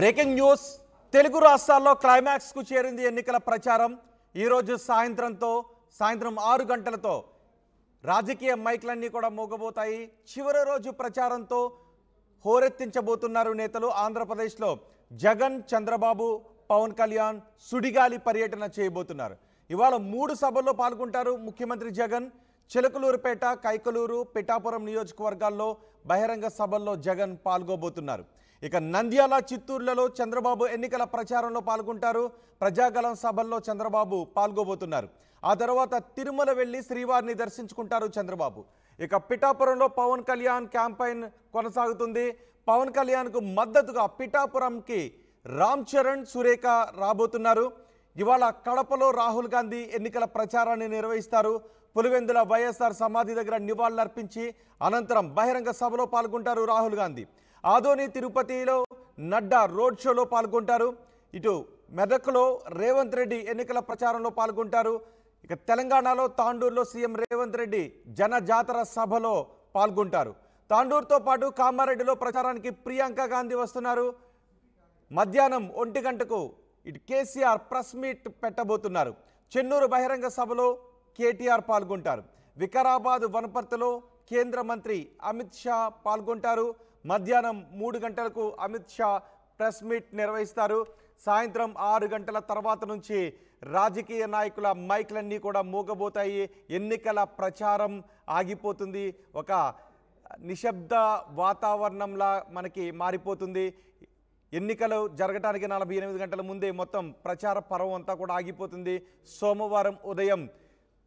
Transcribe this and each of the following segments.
breaking news Telugu రాష్ట్రాల్లో క్లైమాక్స్కు చేరింది ఎన్నికల ప్రచారం ఈరోజు సాయంత్రంతో సాయంత్రం ఆరు గంటలతో రాజకీయ మైక్లన్నీ కూడా మోగబోతాయి చివరి రోజు ప్రచారంతో హోరెత్తించబోతున్నారు నేతలు ఆంధ్రప్రదేశ్లో జగన్ చంద్రబాబు పవన్ కళ్యాణ్ సుడిగాలి పర్యటన చేయబోతున్నారు ఇవాళ మూడు సభల్లో పాల్గొంటారు ముఖ్యమంత్రి జగన్ చిలకలూరుపేట కైకలూరు పిఠాపురం నియోజకవర్గాల్లో బహిరంగ సభల్లో జగన్ పాల్గొబోతున్నారు ఇక నంద్యాల చిత్తూరులలో చంద్రబాబు ఎన్నికల ప్రచారంలో పాల్గొంటారు ప్రజాగలం సభల్లో చంద్రబాబు పాల్గోబోతున్నారు ఆ తర్వాత తిరుమల వెళ్లి శ్రీవారిని దర్శించుకుంటారు చంద్రబాబు ఇక పిఠాపురంలో పవన్ కళ్యాణ్ క్యాంపెయిన్ కొనసాగుతుంది పవన్ కళ్యాణ్కు మద్దతుగా పిఠాపురంకి రామ్ చరణ్ సురేఖ రాబోతున్నారు ఇవాళ కడపలో రాహుల్ గాంధీ ఎన్నికల ప్రచారాన్ని నిర్వహిస్తారు పులివెందుల వైఎస్ఆర్ సమాధి దగ్గర నివాళులర్పించి అనంతరం బహిరంగ సభలో పాల్గొంటారు రాహుల్ గాంధీ ఆదోని తిరుపతిలో నడ్డా రోడ్ షోలో పాల్గొంటారు ఇటు మెదక్లో రేవంత్ రెడ్డి ఎన్నికల ప్రచారంలో పాల్గొంటారు ఇక తెలంగాణలో తాండూరులో సీఎం రేవంత్ రెడ్డి జన జాతర సభలో పాల్గొంటారు తాండూరుతో పాటు కామారెడ్డిలో ప్రచారానికి ప్రియాంక గాంధీ వస్తున్నారు మధ్యాహ్నం ఒంటి గంటకు ఇటు కేసీఆర్ ప్రెస్ మీట్ పెట్టబోతున్నారు చెన్నూరు బహిరంగ సభలో కేటీఆర్ పాల్గొంటారు వికారాబాద్ వనపర్తిలో కేంద్ర మంత్రి అమిత్ షా పాల్గొంటారు మధ్యాహ్నం మూడు గంటలకు అమిత్ షా ప్రెస్ మీట్ నిర్వహిస్తారు సాయంత్రం ఆరు గంటల తర్వాత నుంచి రాజకీయ నాయకుల మైక్లన్నీ కూడా మూగబోతాయి ఎన్నికల ప్రచారం ఆగిపోతుంది ఒక నిశ్శబ్ద వాతావరణంలా మనకి మారిపోతుంది ఎన్నికలు జరగడానికి నలభై ఎనిమిది గంటల ముందే మొత్తం ప్రచార పర్వం అంతా కూడా ఆగిపోతుంది సోమవారం ఉదయం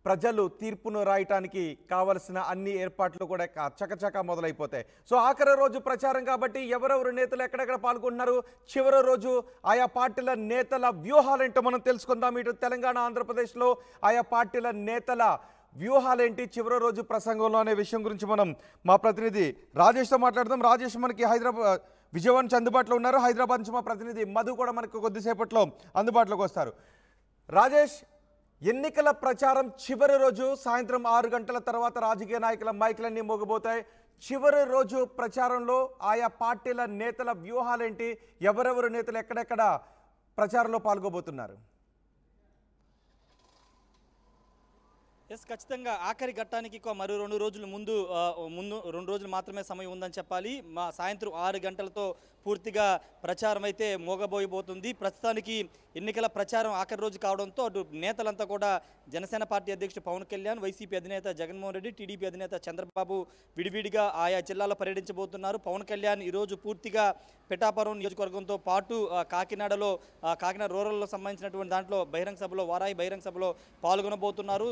ప్రజలు తీర్పును రాయటానికి కావలసిన అన్ని ఏర్పాట్లు కూడా చకచక మొదలైపోతాయి సో ఆఖరి రోజు ప్రచారం కాబట్టి ఎవరెవరు నేతలు ఎక్కడెక్కడ పాల్గొంటున్నారు చివరి రోజు ఆయా పార్టీల నేతల వ్యూహాలేంటో మనం తెలుసుకుందాం ఇటు తెలంగాణ ఆంధ్రప్రదేశ్లో ఆయా పార్టీల నేతల వ్యూహాలేంటి చివరి రోజు ప్రసంగంలో అనే విషయం గురించి మనం మా ప్రతినిధి రాజేష్తో మాట్లాడదాం రాజేష్ మనకి హైదరాబాద్ విజయవాడ నుంచి అందుబాటులో ఉన్నారు హైదరాబాద్ నుంచి మా ప్రతినిధి మధు కూడా మనకు కొద్దిసేపట్లో అందుబాటులోకి వస్తారు రాజేష్ ఎన్నికల ప్రచారం చివరి రోజు సాయంత్రం ఆరు గంటల తర్వాత రాజకీయ నాయకుల మైకులన్నీ మోగబోతాయి చివరి రోజు ప్రచారంలో ఆయా పార్టీల నేతల వ్యూహాలేంటి ఎవరెవరు నేతలు ఎక్కడెక్కడ ప్రచారంలో పాల్గొబోతున్నారు ఎస్ ఖచ్చితంగా ఆఖరి ఘట్టానికి మరో రెండు రోజులు ముందు ముందు రెండు రోజులు మాత్రమే సమయం ఉందని చెప్పాలి మా సాయంత్రం ఆరు గంటలతో పూర్తిగా ప్రచారం అయితే మోగబోయబోతుంది ప్రస్తుతానికి ఎన్నికల ప్రచారం ఆఖరి రోజు కావడంతో అటు నేతలంతా కూడా జనసేన పార్టీ అధ్యక్షుడు పవన్ కళ్యాణ్ వైసీపీ అధినేత జగన్మోహన్ రెడ్డి టీడీపీ అధినేత చంద్రబాబు విడివిడిగా ఆయా జిల్లాలో పర్యటించబోతున్నారు పవన్ కళ్యాణ్ ఈరోజు పూర్తిగా పిఠాపురం నియోజకవర్గంతో పాటు కాకినాడలో కాకినాడ రూరల్లో సంబంధించినటువంటి దాంట్లో బహిరంగ సభలో వారాయి బహిరంగ సభలో పాల్గొనబోతున్నారు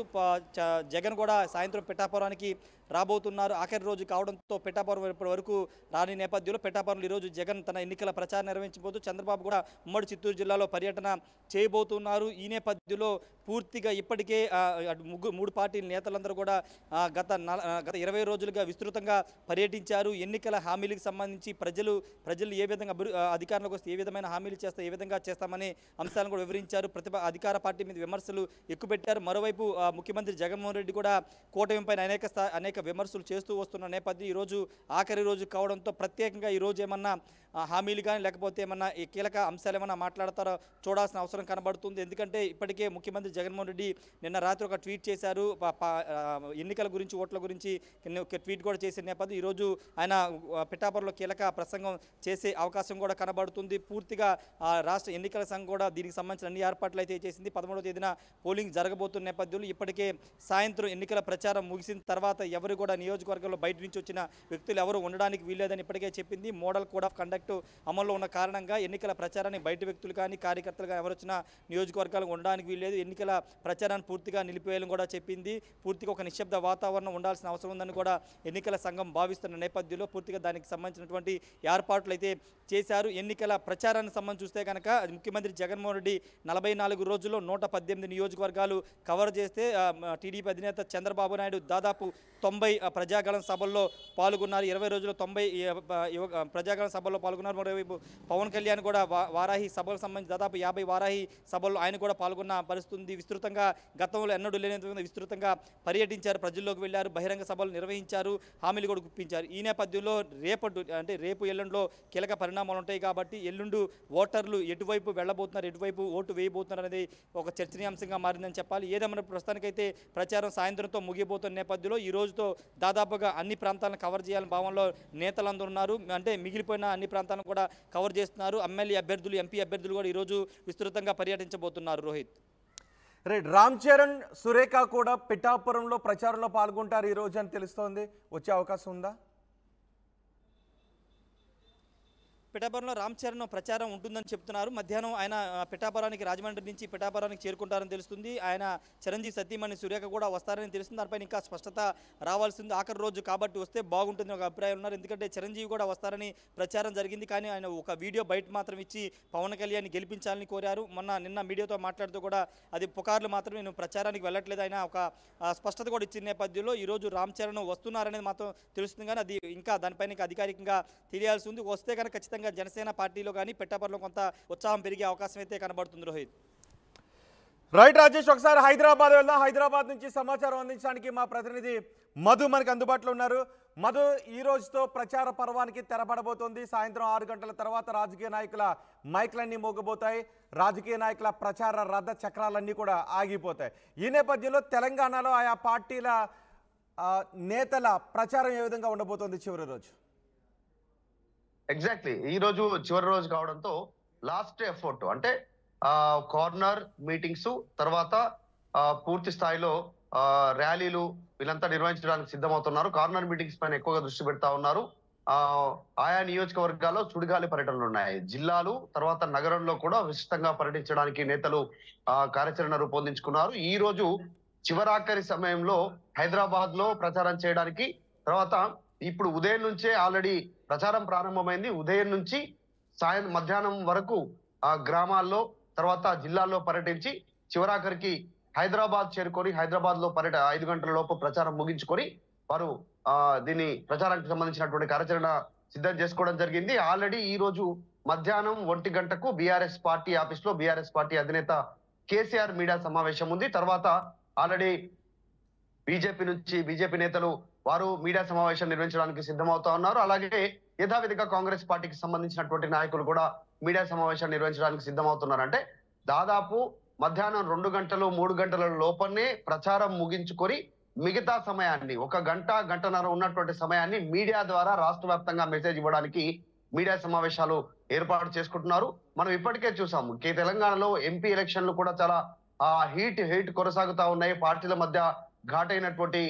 జగన్ కూడా సాయంత్రం పెట్టాపురానికి రాబోతున్నారు ఆఖరి రోజు కావడంతో పెట్టాపురం ఇప్పటి వరకు రాని నేపథ్యంలో పెట్టాపురంలో ఈరోజు జగన్ తన ఎన్నికల ప్రచారం నిర్వహించబోతూ చంద్రబాబు కూడా ఉమ్మడి చిత్తూరు జిల్లాలో పర్యటన చేయబోతున్నారు ఈ నేపథ్యంలో పూర్తిగా ఇప్పటికే ముగ్గురు మూడు పార్టీల నేతలందరూ కూడా గత గత ఇరవై రోజులుగా విస్తృతంగా పర్యటించారు ఎన్నికల హామీలకు సంబంధించి ప్రజలు ప్రజలు ఏ విధంగా అధికారంలోకి వస్తే ఏ విధమైన హామీలు చేస్తా ఏ విధంగా చేస్తామనే అంశాలను కూడా వివరించారు ప్రతిభ అధికార పార్టీ మీద విమర్శలు ఎక్కువ పెట్టారు మరోవైపు ముఖ్యమంత్రి జగన్మోహన్ రెడ్డి కూడా కూటమిపైన అనేక అనేక విమర్శలు చేస్తూ వస్తున్న నేపథ్యం ఈరోజు ఆఖరి రోజు కావడంతో ప్రత్యేకంగా ఈరోజు ఏమన్నా హామీలు కానీ లేకపోతే ఏమన్నా కీలక అంశాలు ఏమన్నా మాట్లాడతారో చూడాల్సిన అవసరం కనబడుతుంది ఎందుకంటే ఇప్పటికే ముఖ్యమంత్రి జగన్మోహన్ రెడ్డి నిన్న రాత్రి ఒక ట్వీట్ చేశారు ఎన్నికల గురించి ఓట్ల గురించి ట్వీట్ కూడా చేసిన నేపథ్యం ఈరోజు ఆయన పిఠాపురంలో కీలక ప్రసంగం చేసే అవకాశం కూడా కనబడుతుంది పూర్తిగా రాష్ట్ర ఎన్నికల సంఘం కూడా దీనికి సంబంధించిన అన్ని ఏర్పాట్లు అయితే చేసింది పదమూడవ తేదీన పోలింగ్ జరగబోతున్న నేపథ్యంలో ఇప్పటికే సాయంత్రం ఎన్నికల ప్రచారం ముగిసిన తర్వాత ఎవరు కూడా నియోజకవర్గంలో బయట నుంచి వచ్చిన వ్యక్తులు ఎవరు ఉండడానికి వీల్లేదని ఇప్పటికే చెప్పింది మోడల్ కోడ్ ఆఫ్ కండక్ట్ అమల్లో ఉన్న కారణంగా ఎన్నికల ప్రచారాన్ని బయట వ్యక్తులు కానీ కార్యకర్తలు కానీ ఎవరు వచ్చినా నియోజకవర్గాలు ఉండడానికి వీల్లేదు ఎన్నికల ఎన్నికల ప్రచారాన్ని పూర్తిగా నిలిపివేయాలని కూడా చెప్పింది పూర్తిగా ఒక నిశ్శబ్ద వాతావరణం ఉండాల్సిన అవసరం ఉందని కూడా ఎన్నికల సంఘం భావిస్తున్న నేపథ్యంలో పూర్తిగా దానికి సంబంధించినటువంటి ఏర్పాట్లు అయితే చేశారు ఎన్నికల ప్రచారానికి సంబంధం చూస్తే కనుక ముఖ్యమంత్రి జగన్మోహన్ రెడ్డి నలభై నాలుగు రోజుల్లో నూట పద్దెనిమిది నియోజకవర్గాలు కవర్ చేస్తే టీడీపీ అధినేత చంద్రబాబు నాయుడు దాదాపు తొంభై ప్రజాగణ సభల్లో పాల్గొన్నారు ఇరవై రోజుల్లో తొంభై ప్రజాగణ సభల్లో పాల్గొన్నారు మరోవైపు పవన్ కళ్యాణ్ కూడా వారాహి సభలకు సంబంధించి దాదాపు యాభై వారాహి సభల్లో ఆయన కూడా పాల్గొన్న పరిస్థితి ఇది విస్తృతంగా గతంలో ఎన్నడూ లేని విస్తృతంగా పర్యటించారు ప్రజల్లోకి వెళ్ళారు బహిరంగ సభలు నిర్వహించారు హామీలు కూడా గుప్పించారు ఈ నేపథ్యంలో రేపటి అంటే రేపు ఎల్లుండిలో కీలక పరిణామాలు ఉంటాయి కాబట్టి ఎల్లుండు ఓటర్లు ఎటువైపు వెళ్ళబోతున్నారు ఎటువైపు ఓటు వేయబోతున్నారు అనేది ఒక చర్చనీయాంశంగా మారిందని చెప్పాలి ఏదేమైనా ప్రస్తుతానికైతే ప్రచారం సాయంత్రంతో ముగిపోతున్న నేపథ్యంలో ఈ రోజుతో దాదాపుగా అన్ని ప్రాంతాలను కవర్ చేయాలని భావంలో నేతలందరూ ఉన్నారు అంటే మిగిలిపోయిన అన్ని ప్రాంతాలను కూడా కవర్ చేస్తున్నారు ఎమ్మెల్యే అభ్యర్థులు ఎంపీ అభ్యర్థులు కూడా ఈరోజు విస్తృతంగా పర్యటించబోతున్నారు రోహిత్ రైట్ రామ్ చరణ్ సురేఖ కూడా పిఠాపురంలో ప్రచారంలో పాల్గొంటారు ఈరోజు అని తెలుస్తోంది వచ్చే అవకాశం ఉందా పిఠాపురంలో రామ్ చరణ్ ప్రచారం ఉంటుందని చెప్తున్నారు మధ్యాహ్నం ఆయన పిఠాపురానికి రాజమండ్రి నుంచి పిఠాపురానికి చేరుకుంటారని తెలుస్తుంది ఆయన చిరంజీవి సతీమణి సురేఖ కూడా వస్తారని తెలుస్తుంది దానిపైన ఇంకా స్పష్టత రావాల్సింది ఆఖరి రోజు కాబట్టి వస్తే బాగుంటుంది ఒక అభిప్రాయం ఉన్నారు ఎందుకంటే చిరంజీవి కూడా వస్తారని ప్రచారం జరిగింది కానీ ఆయన ఒక వీడియో బయట మాత్రం ఇచ్చి పవన్ కళ్యాణ్ గెలిపించాలని కోరారు మొన్న నిన్న మీడియాతో మాట్లాడుతూ కూడా అది పుకార్లు మాత్రం నేను ప్రచారానికి వెళ్ళట్లేదు ఆయన ఒక స్పష్టత కూడా ఇచ్చిన నేపథ్యంలో ఈరోజు రామ్ చరణ్ వస్తున్నారనేది మాత్రం తెలుస్తుంది కానీ అది ఇంకా దానిపైన అధికారికంగా తెలియాల్సి ఉంది వస్తే కనుక ఖచ్చితంగా ముఖ్యంగా జనసేన పార్టీలో కానీ పెట్టబర్లో కొంత ఉత్సాహం పెరిగే అవకాశం అయితే కనబడుతుంది రోహిత్ రైట్ రాజేష్ ఒకసారి హైదరాబాద్ వెళ్దాం హైదరాబాద్ నుంచి సమాచారం అందించడానికి మా ప్రతినిధి మధు మనకు అందుబాటులో ఉన్నారు మధు ఈ రోజుతో ప్రచార పర్వానికి తెరబడబోతోంది సాయంత్రం ఆరు గంటల తర్వాత రాజకీయ నాయకుల మైక్లన్నీ మోగబోతాయి రాజకీయ నాయకుల ప్రచార రథ చక్రాలన్నీ కూడా ఆగిపోతాయి ఈ నేపథ్యంలో తెలంగాణలో ఆయా పార్టీల నేతల ప్రచారం ఏ విధంగా ఉండబోతోంది చివరి రోజు ఎగ్జాక్ట్లీ ఈ రోజు చివరి రోజు కావడంతో లాస్ట్ ఎఫర్ట్ అంటే కార్నర్ మీటింగ్స్ తర్వాత పూర్తి స్థాయిలో ర్యాలీలు వీళ్ళంతా నిర్వహించడానికి సిద్ధమవుతున్నారు కార్నర్ మీటింగ్స్ పైన ఎక్కువగా దృష్టి పెడతా ఉన్నారు ఆయా నియోజకవర్గాల్లో చుడిగాలి పర్యటనలు ఉన్నాయి జిల్లాలు తర్వాత నగరంలో కూడా విస్తృతంగా పర్యటించడానికి నేతలు కార్యాచరణ రూపొందించుకున్నారు ఈ రోజు చివరాఖరి సమయంలో హైదరాబాద్ లో ప్రచారం చేయడానికి తర్వాత ఇప్పుడు ఉదయం నుంచే ఆల్రెడీ ప్రచారం ప్రారంభమైంది ఉదయం నుంచి సాయం మధ్యాహ్నం వరకు ఆ గ్రామాల్లో తర్వాత జిల్లాల్లో పర్యటించి చివరాఖరికి హైదరాబాద్ చేరుకొని హైదరాబాద్ లో పర్యట ఐదు గంటల లోపు ప్రచారం ముగించుకొని వారు దీని ప్రచారానికి సంబంధించినటువంటి కార్యాచరణ సిద్ధం చేసుకోవడం జరిగింది ఆల్రెడీ ఈ రోజు మధ్యాహ్నం ఒంటి గంటకు బీఆర్ఎస్ పార్టీ ఆఫీస్ లో బీఆర్ఎస్ పార్టీ అధినేత కేసీఆర్ మీడియా సమావేశం ఉంది తర్వాత ఆల్రెడీ బీజేపీ నుంచి బీజేపీ నేతలు వారు మీడియా సమావేశం నిర్వహించడానికి సిద్ధమవుతా ఉన్నారు అలాగే యథావిధిగా కాంగ్రెస్ పార్టీకి సంబంధించినటువంటి నాయకులు కూడా మీడియా సమావేశం నిర్వహించడానికి సిద్ధమవుతున్నారు అంటే దాదాపు మధ్యాహ్నం రెండు గంటలు మూడు గంటల లోపలనే ప్రచారం ముగించుకొని మిగతా సమయాన్ని ఒక గంట గంటన్నర ఉన్నటువంటి సమయాన్ని మీడియా ద్వారా రాష్ట్ర వ్యాప్తంగా మెసేజ్ ఇవ్వడానికి మీడియా సమావేశాలు ఏర్పాటు చేసుకుంటున్నారు మనం ఇప్పటికే చూసాము తెలంగాణలో ఎంపీ ఎలక్షన్లు కూడా చాలా హీట్ హీట్ కొనసాగుతా ఉన్నాయి పార్టీల మధ్య ఘాటైనటువంటి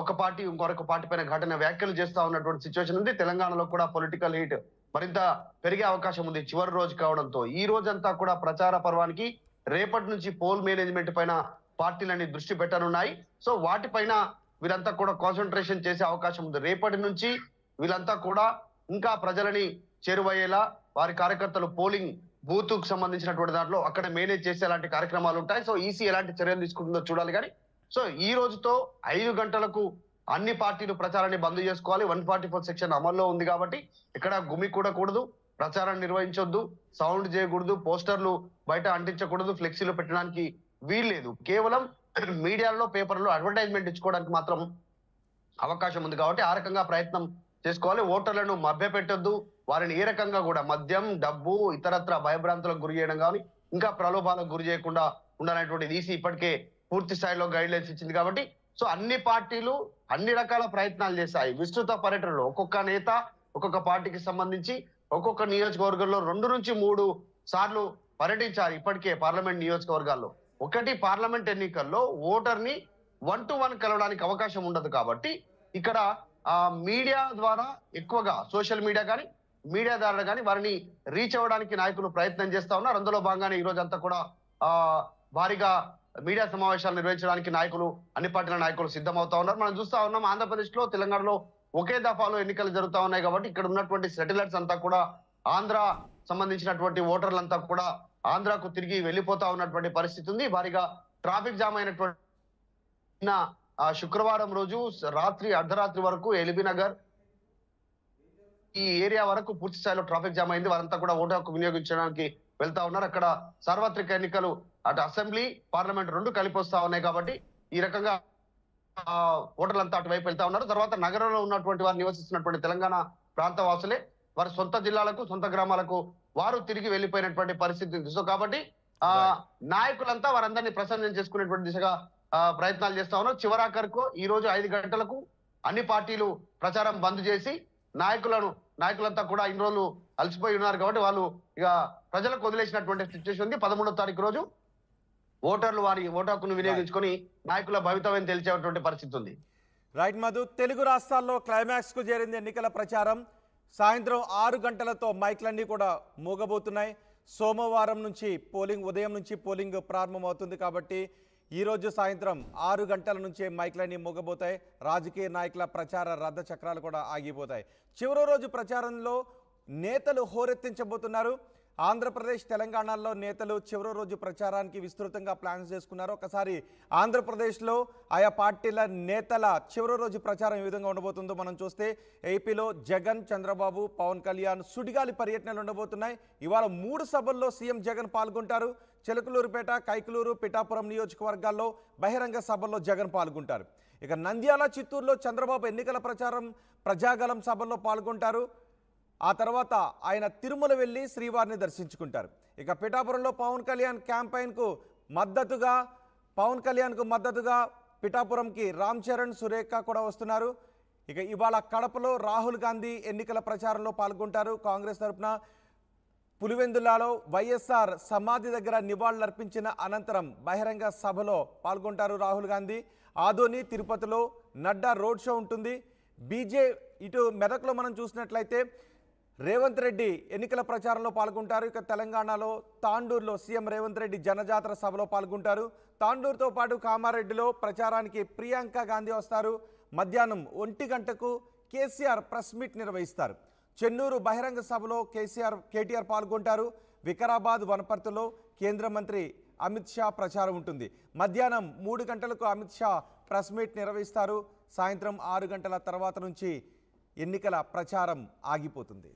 ఒక పార్టీ ఇంకొక పార్టీ పైన ఘటన వ్యాఖ్యలు చేస్తా ఉన్నటువంటి సిచ్యువేషన్ ఉంది తెలంగాణలో కూడా పొలిటికల్ హీట్ మరింత పెరిగే అవకాశం ఉంది చివరి రోజు కావడంతో ఈ రోజంతా కూడా ప్రచార పర్వానికి రేపటి నుంచి పోల్ మేనేజ్మెంట్ పైన పార్టీలన్నీ దృష్టి పెట్టనున్నాయి సో వాటిపైన వీరంతా కూడా కాన్సన్ట్రేషన్ చేసే అవకాశం ఉంది రేపటి నుంచి వీళ్ళంతా కూడా ఇంకా ప్రజలని చేరువయ్యేలా వారి కార్యకర్తలు పోలింగ్ బూత్కు సంబంధించినటువంటి దాంట్లో అక్కడ మేనేజ్ చేసే అలాంటి కార్యక్రమాలు ఉంటాయి సో ఈసీ ఎలాంటి చర్యలు తీసుకుంటుందో చూడాలి కానీ సో ఈ రోజుతో ఐదు గంటలకు అన్ని పార్టీలు ప్రచారాన్ని బంద్ చేసుకోవాలి వన్ ఫార్టీ ఫోర్ సెక్షన్ అమల్లో ఉంది కాబట్టి ఇక్కడ గుమి కూడా కూడదు ప్రచారం నిర్వహించొద్దు సౌండ్ చేయకూడదు పోస్టర్లు బయట అంటించకూడదు ఫ్లెక్సీలు పెట్టడానికి వీల్లేదు కేవలం మీడియాలో పేపర్లో అడ్వర్టైజ్మెంట్ ఇచ్చుకోవడానికి మాత్రం అవకాశం ఉంది కాబట్టి ఆ రకంగా ప్రయత్నం చేసుకోవాలి ఓటర్లను పెట్టొద్దు వారిని ఏ రకంగా కూడా మద్యం డబ్బు ఇతరత్ర భయభ్రాంతులకు గురి చేయడం కానీ ఇంకా ప్రలోభాలకు గురి చేయకుండా ఉండాలనేటువంటి ఈసీ ఇప్పటికే పూర్తి స్థాయిలో గైడ్ లైన్స్ ఇచ్చింది కాబట్టి సో అన్ని పార్టీలు అన్ని రకాల ప్రయత్నాలు చేశాయి విస్తృత పర్యటనలో ఒక్కొక్క నేత ఒక్కొక్క పార్టీకి సంబంధించి ఒక్కొక్క నియోజకవర్గంలో రెండు నుంచి మూడు సార్లు పర్యటించారు ఇప్పటికే పార్లమెంట్ నియోజకవర్గాల్లో ఒకటి పార్లమెంట్ ఎన్నికల్లో ఓటర్ని వన్ టు వన్ కలవడానికి అవకాశం ఉండదు కాబట్టి ఇక్కడ మీడియా ద్వారా ఎక్కువగా సోషల్ మీడియా కానీ మీడియా ద్వారా కానీ వారిని రీచ్ అవ్వడానికి నాయకులు ప్రయత్నం చేస్తా ఉన్నారు అందులో భాగంగానే ఈ రోజు అంతా కూడా భారీగా మీడియా సమావేశాలు నిర్వహించడానికి నాయకులు అన్ని పార్టీల నాయకులు సిద్ధమవుతా ఉన్నారు మనం చూస్తా ఉన్నాం ఆంధ్రప్రదేశ్లో తెలంగాణలో ఒకే దఫాలో ఎన్నికలు జరుగుతా ఉన్నాయి కాబట్టి ఇక్కడ ఉన్నటువంటి సెటిలర్స్ అంతా కూడా ఆంధ్ర సంబంధించినటువంటి ఓటర్లంతా కూడా ఆంధ్రాకు తిరిగి వెళ్ళిపోతా ఉన్నటువంటి పరిస్థితి ఉంది భారీగా ట్రాఫిక్ జామ్ అయినటువంటి శుక్రవారం రోజు రాత్రి అర్ధరాత్రి వరకు నగర్ ఈ ఏరియా వరకు పూర్తి స్థాయిలో ట్రాఫిక్ జామ్ అయింది వారంతా కూడా ఓటు హక్కు వినియోగించడానికి వెళ్తా ఉన్నారు అక్కడ సార్వత్రిక ఎన్నికలు అటు అసెంబ్లీ పార్లమెంట్ రెండు కలిపి వస్తా ఉన్నాయి కాబట్టి ఈ రకంగా అంతా అటువైపు వెళ్తా ఉన్నారు తర్వాత నగరంలో ఉన్నటువంటి వారు నివసిస్తున్నటువంటి తెలంగాణ ప్రాంత వాసులే వారి సొంత జిల్లాలకు సొంత గ్రామాలకు వారు తిరిగి వెళ్ళిపోయినటువంటి పరిస్థితి సో కాబట్టి ఆ నాయకులంతా వారందరినీ ప్రసన్నం చేసుకునేటువంటి దిశగా ప్రయత్నాలు చేస్తా ఉన్నారు చివరాఖరుకు ఈ రోజు ఐదు గంటలకు అన్ని పార్టీలు ప్రచారం బంద్ చేసి నాయకులను నాయకులంతా కూడా ఇన్ని రోజులు అలసిపోయి ఉన్నారు కాబట్టి వాళ్ళు ఇక ప్రజలకు వదిలేసినటువంటి సిచ్యువేషన్ ఉంది పదమూడో తారీఖు రోజు ఓటర్లు వారి ఓటు హక్కును వినియోగించుకొని నాయకుల భవితవ్యం తెలిసేటువంటి పరిస్థితి ఉంది రైట్ మధు తెలుగు రాష్ట్రాల్లో క్లైమాక్స్కు చేరింది ఎన్నికల ప్రచారం సాయంత్రం ఆరు గంటలతో మైక్లన్నీ కూడా మూగబోతున్నాయి సోమవారం నుంచి పోలింగ్ ఉదయం నుంచి పోలింగ్ ప్రారంభమవుతుంది కాబట్టి ఈరోజు సాయంత్రం ఆరు గంటల నుంచే మైక్లన్నీ మూగబోతాయి రాజకీయ నాయకుల ప్రచార రద్ద చక్రాలు కూడా ఆగిపోతాయి చివరి రోజు ప్రచారంలో నేతలు హోరెత్తించబోతున్నారు ఆంధ్రప్రదేశ్ తెలంగాణలో నేతలు చివరి రోజు ప్రచారానికి విస్తృతంగా ప్లాన్స్ చేసుకున్నారు ఒకసారి ఆంధ్రప్రదేశ్లో ఆయా పార్టీల నేతల చివరి రోజు ప్రచారం ఏ విధంగా ఉండబోతుందో మనం చూస్తే ఏపీలో జగన్ చంద్రబాబు పవన్ కళ్యాణ్ సుడిగాలి పర్యటనలు ఉండబోతున్నాయి ఇవాళ మూడు సభల్లో సీఎం జగన్ పాల్గొంటారు చిలకలూరుపేట కైకలూరు పిఠాపురం నియోజకవర్గాల్లో బహిరంగ సభల్లో జగన్ పాల్గొంటారు ఇక నంద్యాల చిత్తూరులో చంద్రబాబు ఎన్నికల ప్రచారం ప్రజాగలం సభల్లో పాల్గొంటారు ఆ తర్వాత ఆయన తిరుమల వెళ్ళి శ్రీవారిని దర్శించుకుంటారు ఇక పిఠాపురంలో పవన్ కళ్యాణ్ క్యాంపెయిన్కు మద్దతుగా పవన్ కళ్యాణ్కు మద్దతుగా పిఠాపురంకి రామ్ చరణ్ సురేఖ కూడా వస్తున్నారు ఇక ఇవాళ కడపలో రాహుల్ గాంధీ ఎన్నికల ప్రచారంలో పాల్గొంటారు కాంగ్రెస్ తరఫున పులివెందులలో వైఎస్ఆర్ సమాధి దగ్గర నివాళులర్పించిన అనంతరం బహిరంగ సభలో పాల్గొంటారు రాహుల్ గాంధీ ఆదోని తిరుపతిలో నడ్డా రోడ్ షో ఉంటుంది బీజే ఇటు మెదక్లో మనం చూసినట్లయితే రేవంత్ రెడ్డి ఎన్నికల ప్రచారంలో పాల్గొంటారు ఇక తెలంగాణలో తాండూరులో సీఎం రేవంత్ రెడ్డి జనజాతర సభలో పాల్గొంటారు తాండూరుతో పాటు కామారెడ్డిలో ప్రచారానికి ప్రియాంక గాంధీ వస్తారు మధ్యాహ్నం ఒంటి గంటకు కేసీఆర్ ప్రెస్ మీట్ నిర్వహిస్తారు చెన్నూరు బహిరంగ సభలో కేసీఆర్ కేటీఆర్ పాల్గొంటారు వికారాబాద్ వనపర్తిలో కేంద్ర మంత్రి అమిత్ షా ప్రచారం ఉంటుంది మధ్యాహ్నం మూడు గంటలకు అమిత్ షా ప్రెస్ మీట్ నిర్వహిస్తారు సాయంత్రం ఆరు గంటల తర్వాత నుంచి ఎన్నికల ప్రచారం ఆగిపోతుంది